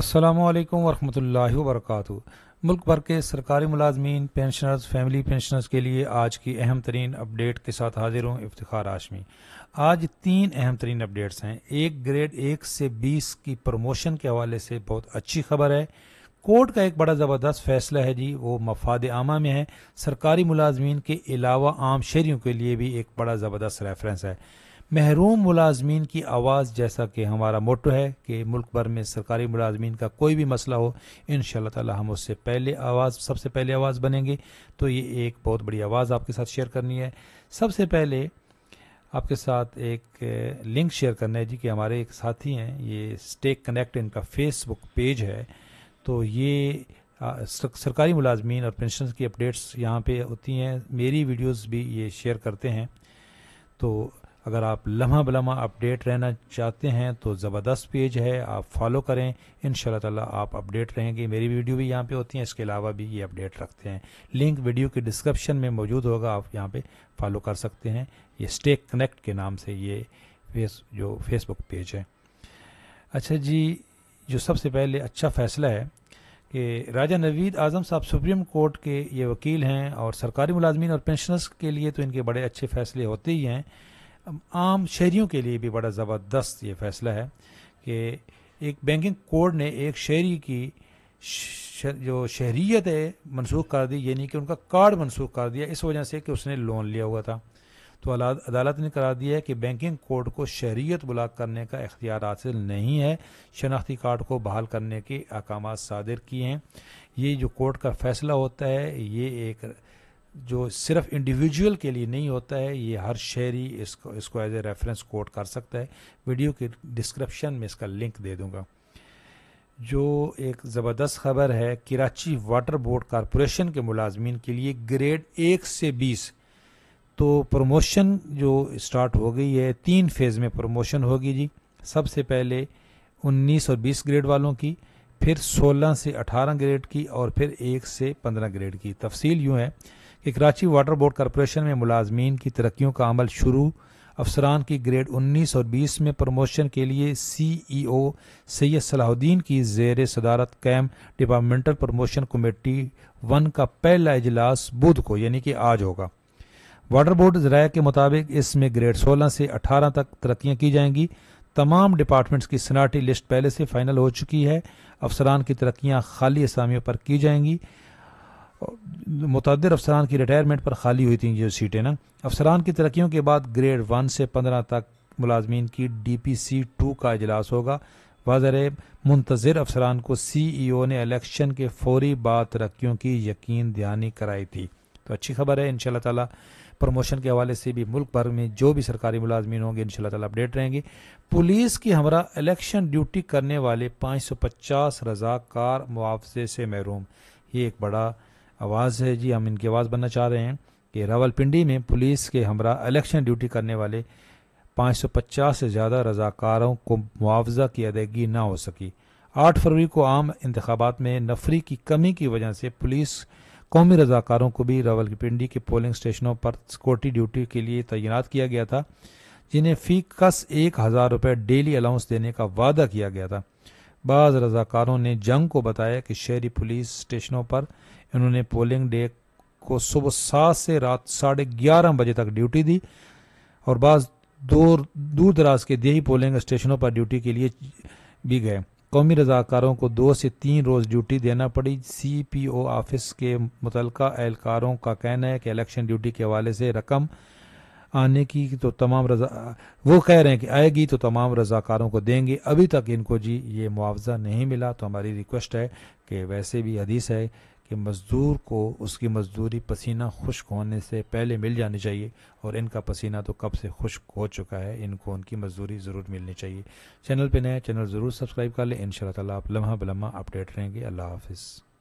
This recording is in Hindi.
असलकम वरहमल वरक मुल्क भर के सरकारी मुलाजमीन पेंशनर्स फैमिली पेंशनर्स के लिए आज की अहम तरीन अपडेट के साथ हाजिर हूँ इफ्तार आशमी आज तीन अहम तरीन अपडेट्स हैं एक ग्रेड एक से बीस की प्रमोशन के हवाले से बहुत अच्छी खबर है कोर्ट का एक बड़ा ज़बरदस्त फैसला है जी वो मफाद आमा में है सरकारी मुलाजमीन के अलावा आम शहरीों के लिए भी एक बड़ा ज़बरदस्त रेफरेंस है महरूम मुलाजमीन की आवाज़ जैसा कि हमारा मोटो है कि मुल्क भर में सरकारी मुलाजमीन का कोई भी मसला हो इन ताला हम उससे पहले आवाज़ सबसे पहले आवाज़ बनेंगे तो ये एक बहुत बड़ी आवाज़ आपके साथ शेयर करनी है सबसे पहले आपके साथ एक लिंक शेयर करना है जी कि हमारे एक साथी हैं ये स्टेक कनेक्ट इनका फेसबुक पेज है तो ये सरकारी मुलाजमीन और पेंशन की अपडेट्स यहाँ पे होती हैं मेरी वीडियोस भी ये शेयर करते हैं तो अगर आप लम्हा बलमा अपडेट रहना चाहते हैं तो ज़बरदस्त पेज है आप फॉलो करें इन ताला आप अपडेट रहेंगे मेरी वीडियो भी यहाँ पे होती हैं इसके अलावा भी ये अपडेट रखते हैं लिंक वीडियो के डिस्क्रिप्शन में मौजूद होगा आप यहाँ पे फॉलो कर सकते हैं ये स्टे कनेक्ट के नाम से ये फेस जो फेसबुक पेज है अच्छा जी जो सबसे पहले अच्छा फैसला है कि राजा नवीद आज़म साहब सुप्रीम कोर्ट के ये वकील हैं और सरकारी मुलाजमी और पेंशनर्स के लिए तो इनके बड़े अच्छे फैसले होते ही हैं आम शहरियों के लिए भी बड़ा ज़बरदस्त ये फैसला है कि एक बैंकिंग कोड ने एक शहरी की जो शहरीत है मनसूख कर दी यानी कि उनका कार्ड मनसूख कर दिया इस वजह से कि उसने लोन लिया हुआ था तो अदालत ने करार दिया है कि बैंकिंग कोड को शहरीत बुला करने का इख्तियार हासिल नहीं है शनाख्ती कार्ड को बहाल करने के अहकाम सादर किए हैं ये जो कोर्ट का फैसला होता है ये एक जो सिर्फ इंडिविजुअल के लिए नहीं होता है ये हर शहरी इसको इसको एज ए रेफरेंस कोट कर सकता है वीडियो के डिस्क्रिप्शन में इसका लिंक दे दूंगा जो एक ज़बरदस्त खबर है कराची वाटर बोर्ड कॉरपोरेशन के मुलाजमीन के लिए ग्रेड एक से बीस तो प्रमोशन जो स्टार्ट हो गई है तीन फेज़ में प्रमोशन होगी जी सबसे पहले 19 और 20 ग्रेड वालों की फिर 16 से 18 ग्रेड की और फिर 1 से 15 ग्रेड की तफसील यूँ है कि कराची वाटर बोर्ड कॉरपोरेशन में मुलाजमीन की तरक्की का अमल शुरू अफसरान की ग्रेड 19 और 20 में प्रमोशन के लिए सी ई ओ सैयद सलाहुद्दीन की जेर सदारत कैम डिपार्टमेंटल प्रमोशन कमेटी वन का पहला इजलास बुध को यानी कि आज होगा वाटर बोर्ड जराये के मुताबिक इसमें ग्रेड 16 से 18 तक तरक्या की जाएंगी तमाम डिपार्टमेंट्स की सनाटी लिस्ट पहले से फाइनल हो चुकी है अफसरान की तरक्या खाली असामियों पर की जाएंगी मुतद अफसरान की रिटायरमेंट पर खाली हुई थी जो सीटें ना अफसरान की तरक्यों के बाद ग्रेड वन से पंद्रह तक मुलाजमीन की डी पी सी टू का अजलास होगा वाजर मुंतजर अफसरान को सी ई ओ ने इलेक्शन के फौरी बाद तरक्की की यकीन दहानी कराई थी तो अच्छी खबर है इनशाला तला प्रमोशन के हवाले से भी मुल्क भर में जो भी सरकारी मुलाजमीन होंगे इन ताला अपडेट रहेंगे पुलिस की हमरा इलेक्शन ड्यूटी करने वाले पाँच सौ पचास रजाकार मुआवजे से महरूम ये एक बड़ा आवाज़ है जी हम इनकी आवाज़ बनना चाह रहे हैं कि रावलपिंडी में पुलिस के हमरा इलेक्शन ड्यूटी करने वाले 550 से ज़्यादा रजाकारों को मुआवजा की अदायगी ना हो सकी आठ फरवरी को आम इंतबात में नफरी की कमी की वजह से पुलिस कौमी रजाकारों को भी रावलपिंडी के पोलिंग स्टेशनों पर सिक्योरिटी ड्यूटी के लिए तैनात किया गया था जिन्हें फी कस एक हज़ार रुपये डेली अलाउंस देने का वादा किया गया था बाज़ रजाकारों ने जंग को बताया कि शहरी पुलिस स्टेशनों पर इन्होंने पोलिंग डे को सुबह सात से रात साढ़े ग्यारह बजे तक ड्यूटी दी और बाज़ दूर दूर दराज के देही पोलिंग स्टेशनों पर ड्यूटी के लिए भी गए कौमी रजाकारों को दो से तीन रोज़ ड्यूटी देना पड़ी सी पी ओ ऑफिस के मुतलका एहलकारों का कहना है कि इलेक्शन ड्यूटी के हवाले से रकम आने की तो तमाम रजा वो कह रहे हैं कि आएगी तो तमाम रजाकारों को देंगे अभी तक इनको जी ये मुआवजा नहीं मिला तो हमारी रिक्वेस्ट है कि वैसे भी हदीस है कि मज़दूर को उसकी मजदूरी पसीना खुश्क होने से पहले मिल जानी चाहिए और इनका पसीना तो कब से खुश्क हो चुका है इनको उनकी मजदूरी ज़रूर मिलनी चाहिए चैनल पर नया चैनल ज़रूर सब्सक्राइब कर लें इन शाला आप लम्हा बलम्हा अपडेट रहेंगे अल्लाह हाफिज़